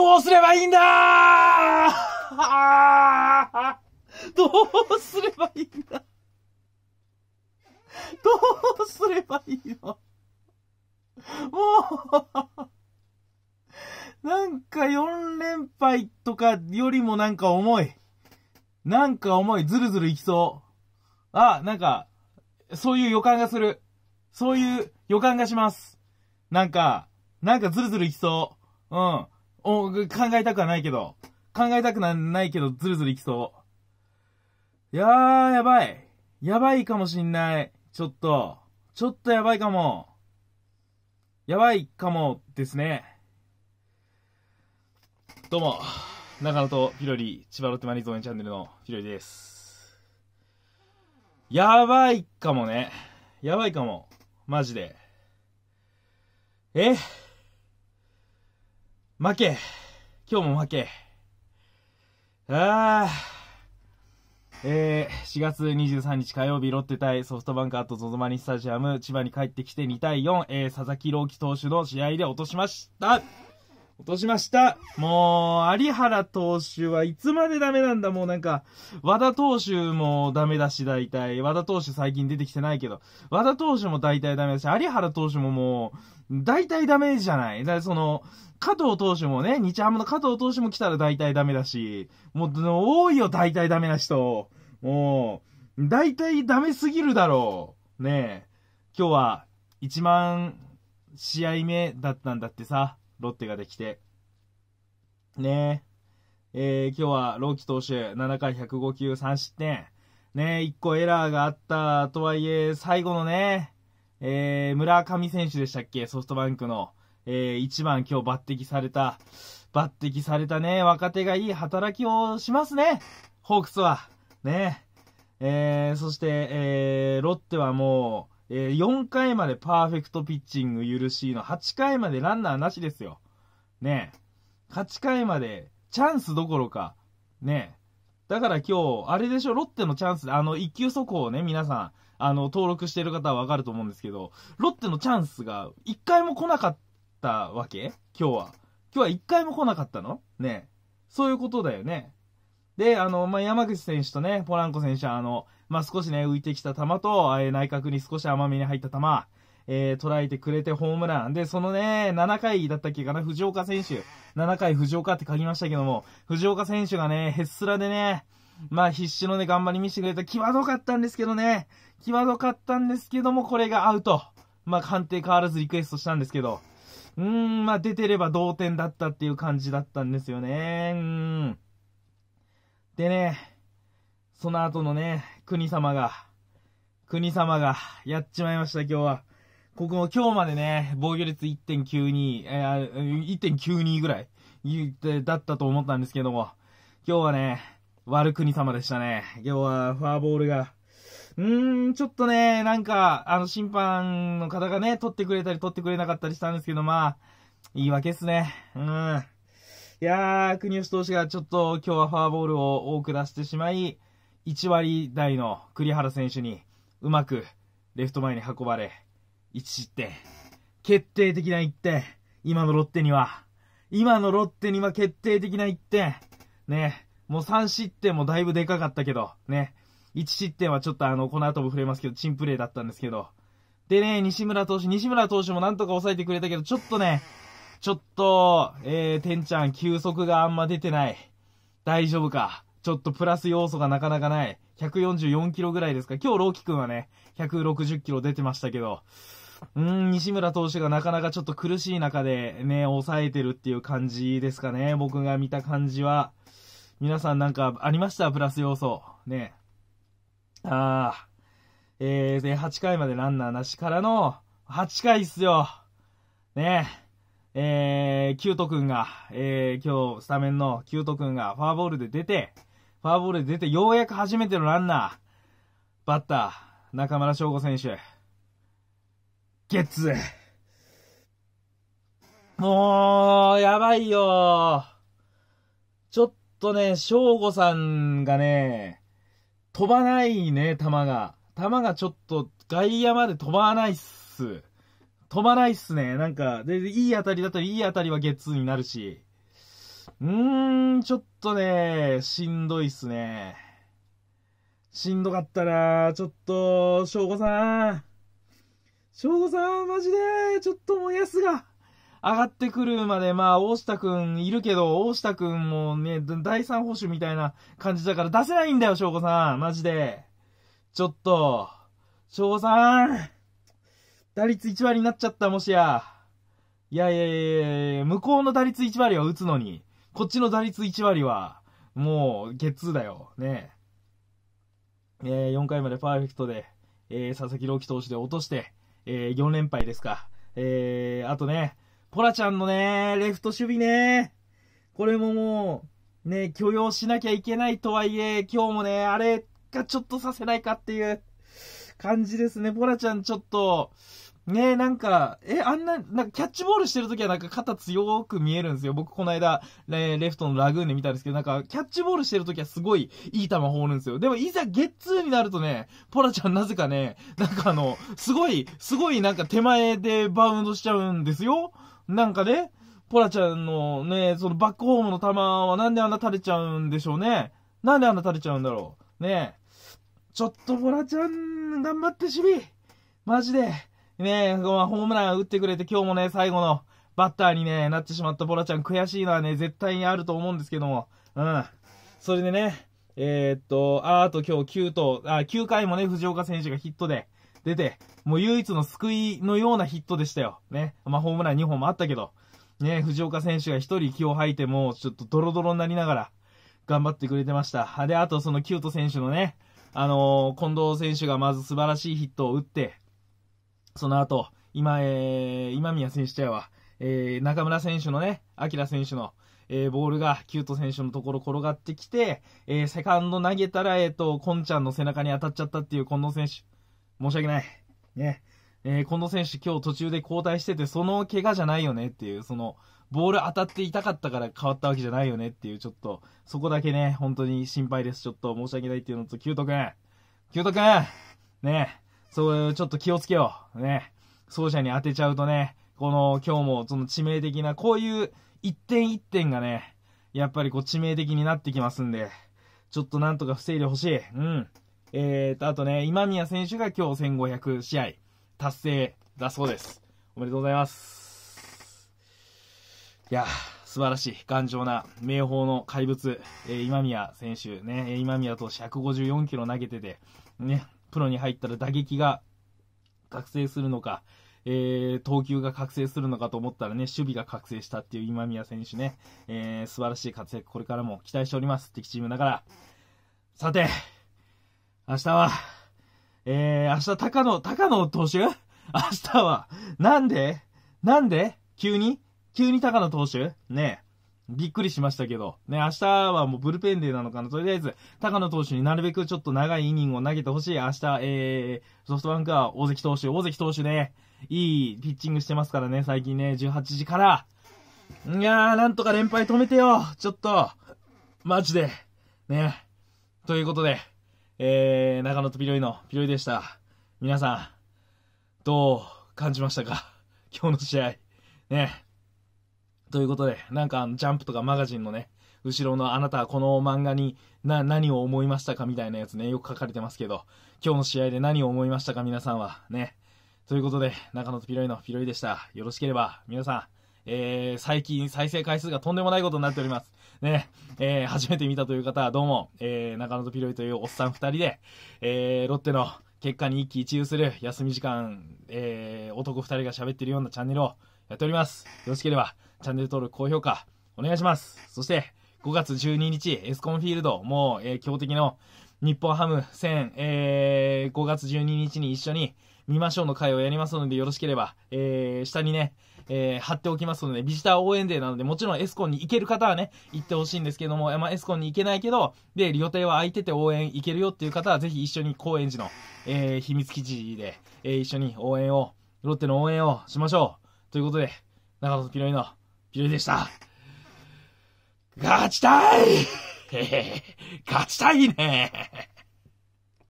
どうすればいいんだ どうすればいいんだどうすればいいのもう、なんか4連敗とかよりもなんか重い。なんか重い。ずるずるいきそう。あ、なんか、そういう予感がする。そういう予感がします。なんか、なんかずるずるいきそう。うん。お、考えたくはないけど。考えたくなないけど、ずるずるいきそう。いやー、やばい。やばいかもしんない。ちょっと。ちょっとやばいかも。やばいかもですね。どうも、中野とピロリ、千葉ロッテマリーズ応援チャンネルのピロリです。やばいかもね。やばいかも。マジで。え負け。今日も負け。あー。えー、4月23日火曜日、ロッテ対ソフトバンクアット ZOZO マニスタジアム、千葉に帰ってきて2対4、えー、佐々木朗希投手の試合で落としました。落としました。もう、有原投手はいつまでダメなんだもうなんか、和田投手もダメだし、大体。和田投手最近出てきてないけど、和田投手も大体ダメだし、有原投手ももう、大体ダメじゃない。だからその、加藤投手もね、日ハムの加藤投手も来たら大体ダメだし、もう、多いよ、大体ダメな人。もう、大体ダメすぎるだろう。ねえ。今日は、1万試合目だったんだってさ。ロッテができて。ねえー、今日は朗希投手、7回105球3失点。ねえ、1個エラーがあったとはいえ、最後のね、えー、村上選手でしたっけ、ソフトバンクの。えー、1番今日抜擢された、抜擢されたね、若手がいい働きをしますね、ホークスは。ねえー、そして、えー、ロッテはもう、えー、4回までパーフェクトピッチング許しの8回までランナーなしですよ。ねえ。8回までチャンスどころか。ねえ。だから今日、あれでしょ、ロッテのチャンス、あの、1級速報をね、皆さん、あの、登録してる方はわかると思うんですけど、ロッテのチャンスが1回も来なかったわけ今日は。今日は1回も来なかったのねえ。そういうことだよね。で、あの、まあ、山口選手とね、ポランコ選手は、あの、まあ、少しね、浮いてきた球と、えー、内角に少し甘めに入った球、えー、捉えてくれてホームラン。で、そのね、7回だったっけかな、藤岡選手。7回藤岡って書きましたけども、藤岡選手がね、へっすらでね、まあ必死のね、頑張り見せてくれた。際どかったんですけどね、際どかったんですけども、これがアウト。まあ判定変わらずリクエストしたんですけど、うーん、まあ出てれば同点だったっていう感じだったんですよね。うん。でね、その後のね、国様が、国様が、やっちまいました、今日は。ここ、も今日までね、防御率1.92、えー、1.92ぐらい、だったと思ったんですけども、今日はね、悪国様でしたね。今日は、フォアボールが、うーん、ちょっとね、なんか、あの、審判の方がね、取ってくれたり取ってくれなかったりしたんですけど、まあ、言い訳っすね。うん。いやー、国吉投手がちょっと今日はフォアボールを多く出してしまい、1割台の栗原選手にうまくレフト前に運ばれ、1失点。決定的な1点。今のロッテには。今のロッテには決定的な1点。ね。もう3失点もだいぶでかかったけど、ね。1失点はちょっとあの、この後も触れますけど、チンプレーだったんですけど。でね、西村投手、西村投手もなんとか抑えてくれたけど、ちょっとね、ちょっと、えー、てんちゃん、球速があんま出てない。大丈夫か。ちょっとプラス要素がなかなかない。144キロぐらいですか。今日、ローキ君はね、160キロ出てましたけど、うーん、西村投手がなかなかちょっと苦しい中でね、抑えてるっていう感じですかね。僕が見た感じは。皆さんなんかありましたプラス要素。ね。ああ。えー、で、8回までランナーなしからの、8回っすよ。ねえ。ー、キュートくんが、えー、今日スタメンのキュートくんがフォアボールで出て、フォアボールで出てようやく初めてのランナー。バッター、中村翔吾選手。ゲッツもう、やばいよちょっとね、翔吾さんがね、飛ばないね、球が。球がちょっと外野まで飛ばないっす。飛ばないっすね。なんか、で、いい当たりだったらいい当たりはゲッツーになるし。うーん、ちょっとね、しんどいっすね。しんどかったら、ちょっと、翔子さん。翔子さん、マジで、ちょっともうやすが。上がってくるまで、まあ、大下くんいるけど、大下くんもね、第三報酬みたいな感じだから出せないんだよ、翔子さん。マジで。ちょっと、翔子さん。打率1割になっちゃった、もしや。いやいやいやいや向こうの打率1割は打つのに。こっちの打率1割は、もう、ゲッツーだよ。ねえ。えー、4回までパーフェクトで、えー、佐々木朗希投手で落として、えー、4連敗ですか。えー、あとね、ポラちゃんのね、レフト守備ね、これももう、ね、許容しなきゃいけないとはいえ、今日もね、あれがちょっとさせないかっていう感じですね。ポラちゃんちょっと、ねえ、なんか、え、あんな、なんかキャッチボールしてるときはなんか肩強く見えるんですよ。僕この間、レレフトのラグーンで見たんですけど、なんかキャッチボールしてるときはすごいいい球放るんですよ。でもいざゲッツーになるとね、ポラちゃんなぜかね、なんかあの、すごい、すごいなんか手前でバウンドしちゃうんですよ。なんかね、ポラちゃんのね、そのバックホームの球はなんであんな垂れちゃうんでしょうね。なんであんな垂れちゃうんだろう。ねえ。ちょっとポラちゃん、頑張って守備。マジで。ねえ、ホームラン打ってくれて今日もね、最後のバッターに、ね、なってしまったボラちゃん悔しいのはね、絶対にあると思うんですけども、うん。それでね、えー、っと、ああと今日9と、あ9回もね、藤岡選手がヒットで出て、もう唯一の救いのようなヒットでしたよ。ね。まあ、ホームラン2本もあったけど、ね、藤岡選手が1人気を吐いて、もちょっとドロドロになりながら、頑張ってくれてました。で、あとそのキュート選手のね、あのー、近藤選手がまず素晴らしいヒットを打って、その後、今、えー、今宮選手ちゃは、えー、中村選手のね、明選手の、えー、ボールがキュート選手のところ転がってきて、えー、セカンド投げたら、えっ、ー、と、コンちゃんの背中に当たっちゃったっていう近藤選手。申し訳ない。ね。え近藤選手今日途中で交代してて、その怪我じゃないよねっていう、その、ボール当たって痛かったから変わったわけじゃないよねっていう、ちょっと、そこだけね、本当に心配です。ちょっと申し訳ないっていうのと、キュートくん。キュートくんねそう、ちょっと気をつけよう。ね。走者に当てちゃうとね、この今日もその致命的な、こういう一点一点がね、やっぱりこう致命的になってきますんで、ちょっとなんとか防いでほしい。うん。えーと、あとね、今宮選手が今日1500試合達成だそうです。おめでとうございます。いや素晴らしい、頑丈な、名宝の怪物、えー、今宮選手ね、今宮と154キロ投げてて、ね、プロに入ったら打撃が覚醒するのか、えー、投球が覚醒するのかと思ったらね、守備が覚醒したっていう今宮選手ね、えー、素晴らしい活躍、これからも期待しております。敵チームながら。さて、明日は、えー、明日高野、高野投手明日は、なんでなんで急に急に高野投手ねえ。びっくりしましたけど、ね、明日はもうブルペンデーなのかな、とりあえず、高野投手になるべくちょっと長いイニングを投げてほしい。明日、えー、ソフトバンクは大関投手、大関投手ね、いいピッチングしてますからね、最近ね、18時から。いやー、なんとか連敗止めてよちょっとマジでね。ということで、えー、中野とピロイのピロイでした。皆さん、どう感じましたか 今日の試合。ね。ということで、なんかジャンプとかマガジンのね、後ろのあなたはこの漫画にな、何を思いましたかみたいなやつね、よく書かれてますけど、今日の試合で何を思いましたか皆さんは。ね。ということで、中野とピロイのピロイでした。よろしければ、皆さん、えー、最近再生回数がとんでもないことになっております。ね、えー、初めて見たという方はどうも、えー、中野とピロイというおっさん二人で、えー、ロッテの結果に一喜一憂する休み時間、えー、男二人が喋ってるようなチャンネルをやっております。よろしければ、チャンネル登録、高評価、お願いします。そして、5月12日、エスコンフィールド、もう、えー、強敵の日本ハム戦、えー、5月12日に一緒に見ましょうの会をやりますので、よろしければ、えー、下にね、えー、貼っておきますので、ビジター応援デーなので、もちろんエスコンに行ける方はね、行ってほしいんですけども、まあ、エスコンに行けないけど、で、予定は空いてて応援行けるよっていう方は、ぜひ一緒に高円寺の、えー、秘密基地で、えー、一緒に応援を、ロッテの応援をしましょう。ということで、長野とピロイのピロイでした。勝ちたい勝ちたいね